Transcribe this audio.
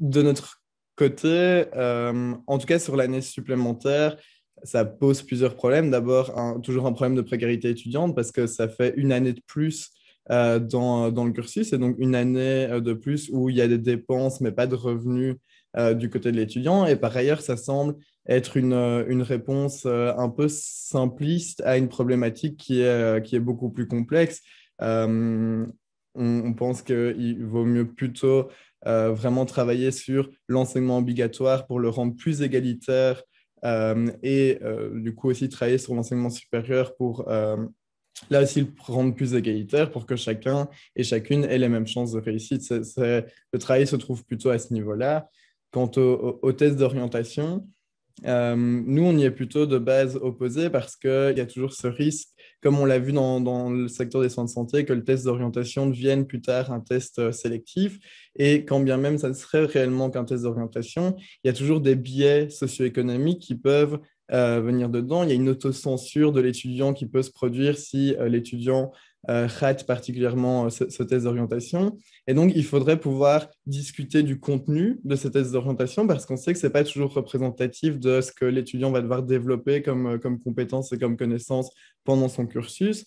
De notre côté, euh, en tout cas sur l'année supplémentaire, ça pose plusieurs problèmes. D'abord, toujours un problème de précarité étudiante parce que ça fait une année de plus euh, dans, le cursus et donc une année euh, de plus où il y a des dépenses mais pas de revenus du côté de l'étudiant. Et par ailleurs, ça semble être une, réponse un peu simpliste à une problématique qui est, beaucoup plus complexe on pense qu'il vaut mieux plutôt euh, vraiment travailler sur l'enseignement obligatoire pour le rendre plus égalitaire euh, et euh, du coup aussi travailler sur l'enseignement supérieur pour là aussi le rendre plus égalitaire pour que chacun et chacune ait les mêmes chances de réussite. le travail se trouve plutôt à ce niveau-là. Quant aux au, tests d'orientation, nous, on y est plutôt de base opposée parce qu'il y a toujours ce risque comme on l'a vu dans, le secteur des soins de santé, que le test d'orientation devienne plus tard un test euh, sélectif. Et quand bien même ça ne serait réellement qu'un test d'orientation, il y a toujours des biais socio-économiques qui peuvent euh, venir dedans. Il y a une autocensure de l'étudiant qui peut se produire si euh, l'étudiant euh, rate particulièrement ce, test d'orientation. Et donc, il faudrait pouvoir discuter du contenu de ce test d'orientation parce qu'on sait que ce n'est pas toujours représentatif de ce que l'étudiant va devoir développer comme, comme compétences et comme connaissances pendant son cursus.